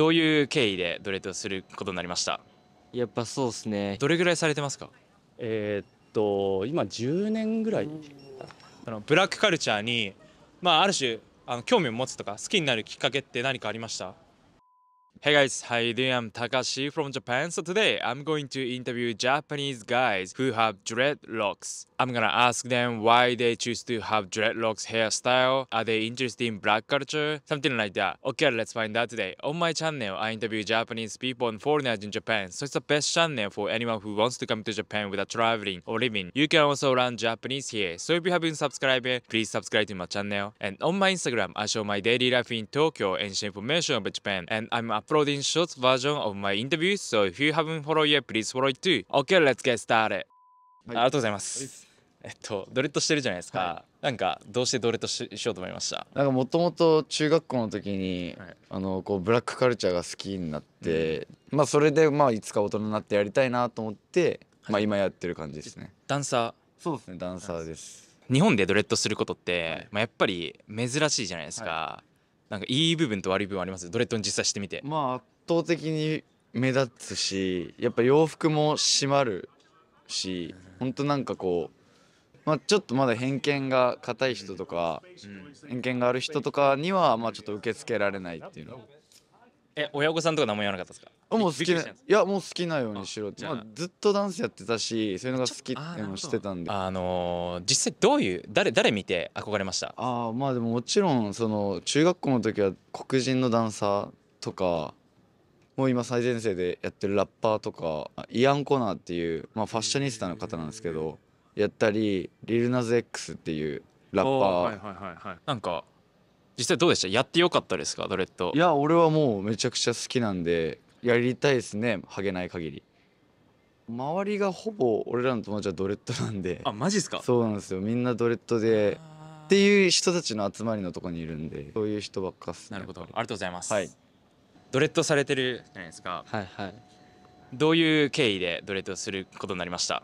どういう経緯でドレッドすることになりましたやっぱそうですねどれぐらいされてますかえー、っと今10年ぐらいあのブラックカルチャーに、まあ、ある種あの興味を持つとか好きになるきっかけって何かありました Hey guys, how you doing? I'm Takashi from Japan. So today I'm going to interview Japanese guys who have dreadlocks. I'm gonna ask them why they choose to have dreadlocks hairstyle. Are they interested in black culture? Something like that. Okay, let's find out today. On my channel, I interview Japanese people and foreigners in Japan. So it's the best channel for anyone who wants to come to Japan without traveling or living. You can also learn Japanese here. So if you haven't subscribed, please subscribe to my channel. And on my Instagram, I show my daily life in Tokyo and share information about Japan. And I'm uploading short version of my interview, so if you haven't followed yet, please follow it too. Okay, let's get started. ありがとうございます。えっと、ドレッドしてるじゃないですか。はなんか、どうしてドレッドししようと思いました。なんかもともと中学校の時に、はいあのこうブラックカルチャーが好きになって、まあそれでまあいつか大人になってやりたいなと思って、まあ今やってる感じですね。ダンサーそうですね、ダンサーです。日本でドレッドすることって、まあ、やっぱり珍しいじゃないですか。なんかいい部分と悪い部分ありますドレッドに実際してみてまあ圧倒的に目立つしやっぱ洋服も締まるし本当なんかこう、まあ、ちょっとまだ偏見が硬い人とか、うん、偏見がある人とかにはまあちょっと受け付けられないっていうのえ親御さんとか何も言わなかったですかもう好きな、いやもう好きなようにしろって、まあ、ずっとダンスやってたしそういうのが好きってのしてたんであのー、実際どういう誰誰見て憧れましたああまあでももちろんその中学校の時は黒人のダンサーとかもう今最前線でやってるラッパーとかイアン・コナーっていう、まあ、ファッショニスタの方なんですけどやったりリルナズ X っていうラッパー。はいはいはいはい、なんか実際どうでしたやってよかったですかドレッドいや俺はもうめちゃくちゃ好きなんでやりたいですねハゲない限り周りがほぼ俺らの友達はドレッドなんであマジっすかそうなんですよみんなドレッドでっていう人たちの集まりのとこにいるんでそういう人ばっかっす、ね、なるほどありがとうございます、はい、ドレッドされてるじゃないですかはいはいどういう経緯でドレッドすることになりました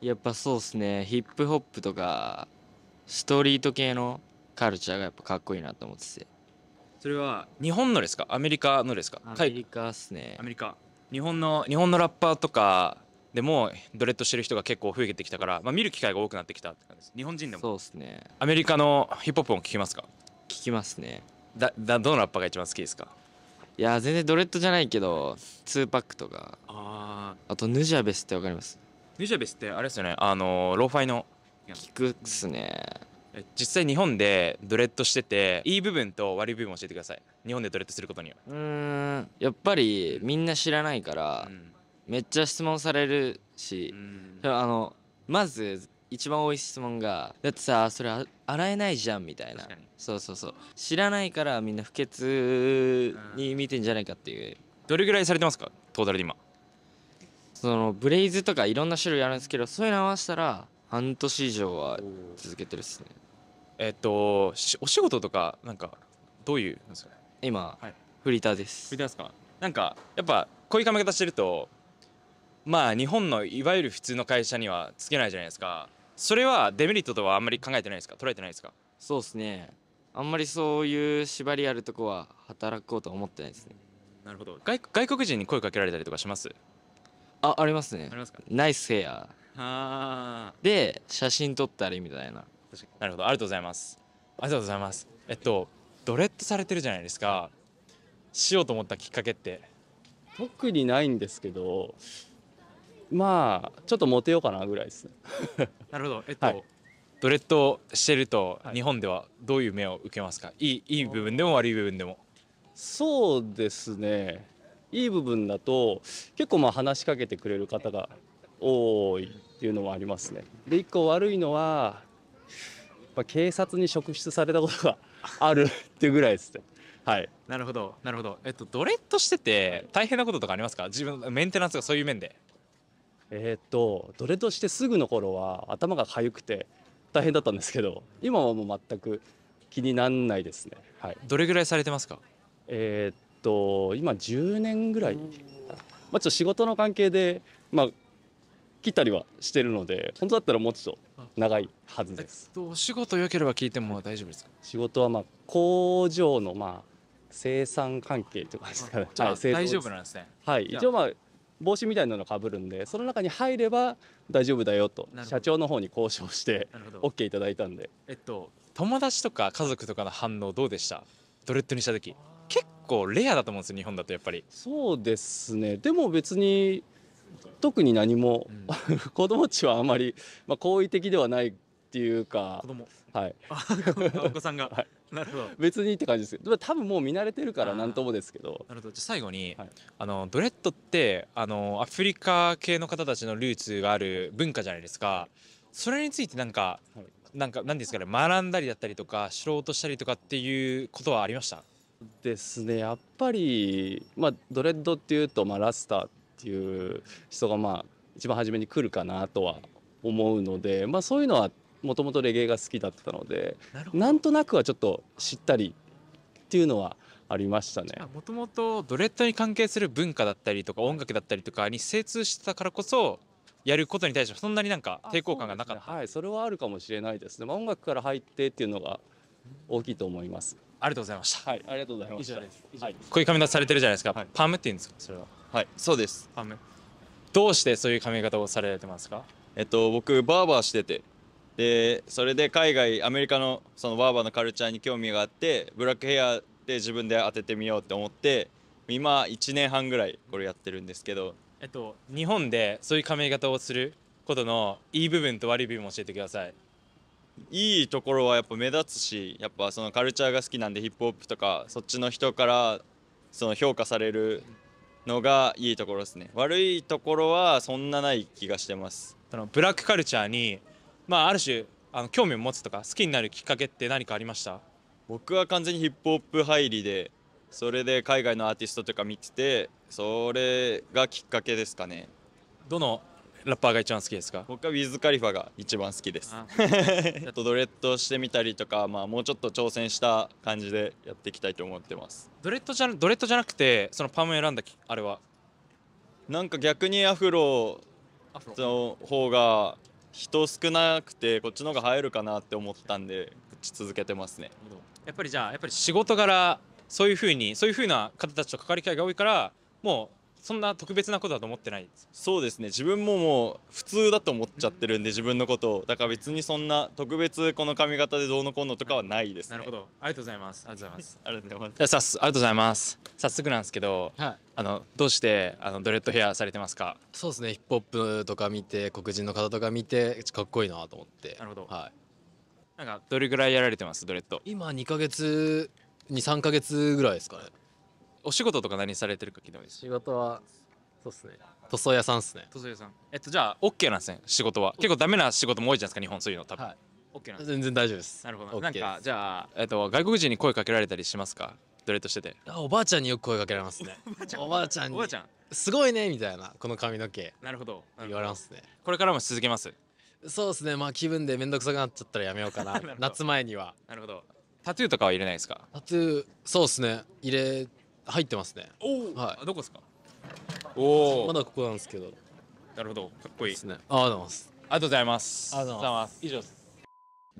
やっぱそうっすねヒップホップとかストリート系のカルチャーがやっぱかっこいいなと思っててそれは日本のですかアメリカのですかアメリカっすねアメリカ日本の日本のラッパーとかでもドレッドしてる人が結構増えてきたから、まあ、見る機会が多くなってきたって感じです日本人でもそうっすねアメリカのヒップホップも聞きますか聞きますねだだどのラッパーが一番好きですかいや全然ドレッドじゃないけど2パックとかああとヌジャベスってわかりますヌジャベスってあれですよねあのローファイの聞くっすね実際日本でドレッドしてていい部分と悪い部分教えてください日本でドレッドすることにはうんやっぱりみんな知らないから、うん、めっちゃ質問されるし、うん、あのまず一番多い質問がだってさそれ洗えないじゃんみたいなそうそうそう知らないからみんな不潔に見てんじゃないかっていう、うん、どれぐらいされてますかトータルで今そのブレイズとかいろんな種類あるんですけどそういうの合わせたら半年以上は続けてるっすねえっとお仕事とかなんかどういう今、はい、フリーターですフリーターですかなんかやっぱこういう髪型してるとまあ日本のいわゆる普通の会社にはつけないじゃないですかそれはデメリットとはあんまり考えてないですか捉えてないですかそうですねあんまりそういう縛りあるとこは働こうと思ってないですねなるほど外外国人に声かけられたりとかしますあありますねありますかナイスヘアで写真撮ったりみたいななるほどありがとうございますありがとうございますえっとドレッドされてるじゃないですかしようと思ったきっかけって特にないんですけどまあちょっとモテようかなぐらいですね なるほどえっと、はい、ドレッドしてると日本ではどういう目を受けますか、はい、いいいい部分でも悪い部分でもそうですねいい部分だと結構まあ話しかけてくれる方が多いっていうのもありますねで一個悪いのはっぱ警察に職質されたことがあるっていうぐらいですね。はい、なるほどなるほど、えっと、ドレッドしてて大変なこととかありますか自分メンテナンスがそういう面でえー、っとドレッドしてすぐの頃は頭が痒くて大変だったんですけど今はもう全く気になんないですね、はい、どれぐらいされてますかえー、っと今10年ぐらい、まあ、ちょっと仕事の関係で、まあ、切ったりはしてるので本当だったらもうちょっと長いはずです、えっと、お仕事よければ聞いても大丈夫ですか仕事はまあ工場のまあ生産関係とかですかね、はい、大丈夫なんですねはい一応まあ帽子みたいなのかぶるんでその中に入れば大丈夫だよと社長の方に交渉して OK いただいたんでえっと友達とか家族とかの反応どうでしたドレッドにした時結構レアだと思うんですよ日本だとやっぱりそうですねでも別に特に何も、うん、子供ちはあまり、まあ、好意的ではないっていうか子供はい お子さんが、はい、なるほど別にって感じですけど多分もう見慣れてるから何ともですけどなるほどじゃ最後に、はい、あのドレッドってあのアフリカ系の方たちのルーツがある文化じゃないですかそれについてなんか、はい、なんか何ですかね学んだりだったりとか知ろうとしたりとかっていうことはありましたですねやっぱり、まあ、ドレッドっていうと、まあ、ラスターっっていう人がまあ一番初めに来るかなとは思うので、まあ、そういうのはもともとレゲエが好きだったのでなんとなくはちょっと知ったりっていうのはありましたねもともとドレッドに関係する文化だったりとか音楽だったりとかに精通してたからこそやることに対してそんなになんか抵抗感がなかったね,、はいそれはあるかもしれないですね、まあ、音楽から入ってっていうのが大きいと思いますありがとうございましたはいありがとうございました以上です、はい、こういう髪型されてるじゃないですか、はい、パームって言うんですかそれははいそうですどうしてそういう髪型をされてますかえっと僕バーバーしててでそれで海外アメリカのそのバーバーのカルチャーに興味があってブラックヘアで自分で当ててみようって思って今1年半ぐらいこれやってるんですけどえっと日本でそういう髪型をすることのいい部分と悪い部分教えてくださいいいところはやっぱ目立つしやっぱそのカルチャーが好きなんでヒップホップとかそっちの人からその評価されるのがいいところですね悪いところはそんなない気がしてますそのブラックカルチャーに、まあ、ある種あの興味を持つとか好きになるきっかけって何かありました僕は完全にヒップホップ入りでそれで海外のアーティストとか見ててそれがきっかけですかねどのラッパーが一番好きですか僕はウィズ・カリファが一番好きですあ とドレッドしてみたりとか、まあ、もうちょっと挑戦した感じでやっていきたいと思ってますドレッドじゃドレッドじゃなくてそのパーム選んだあれはなんか逆にアフロの方が人少なくてこっちの方が映えるかなって思ったんでこっち続けてますねやっぱりじゃあやっぱり仕事柄そういうふうにそういうふうな方たちと関わり会が多いからもうそんな特別なことだと思ってないそうですね自分ももう普通だと思っちゃってるんで自分のことをだから別にそんな特別この髪型でどうのこうのとかはないです、ね、なるほどありがとうございますありがとうございますありがとうございます早速ありがとうございます早速なんですけど、はい、あのどうしてあのドレッドヘアされてますかそうですねヒップホップとか見て黒人の方とか見てかっこいいなと思ってなるほどはいなんかどれぐらいやられてますドレッド今2か月23か月ぐらいですかねお仕事とか何されてるか聞いてもいいです仕事はそうっすね塗装屋さんっすね塗装屋さんえっとじゃあ OK なんですね仕事は結構ダメな仕事も多いじゃないですか日本そういうの多分、はい OK なんです全然大丈夫ですなるほど、OK、なんかじゃあ、えっと、外国人に声かけられたりしますかドレッドしててあおばあちゃんによく声かけられますねおばあちゃんおばあちゃんすごいねみたいなこの髪の毛なるほど言われますねこれからも続けますそうですねまあ気分で面倒くさくなっちゃったらやめようかな 夏前にはなるほどタトゥーとかは入れないですかタトゥーそうですね入れ入ってますねおお、はい、どこですかおおまだここなんですけどなるほどかっこいいですねありがとうございますありがとうございますありがとうございます以上です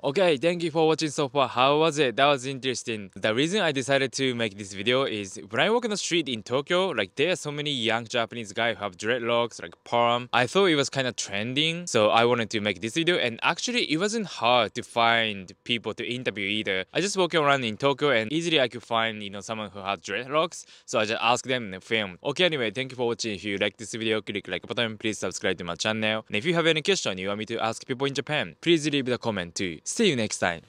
Okay, thank you for watching so far. How was it? That was interesting. The reason I decided to make this video is when I walk on the street in Tokyo, like there are so many young Japanese guys who have dreadlocks, like perm. I thought it was kind of trending, so I wanted to make this video and actually it wasn't hard to find people to interview either. I just walk around in Tokyo and easily I could find, you know, someone who has dreadlocks, so I just asked them and film. Okay, anyway, thank you for watching. If you like this video, click like button, please subscribe to my channel. And if you have any question you want me to ask people in Japan, please leave the comment too. See you next time.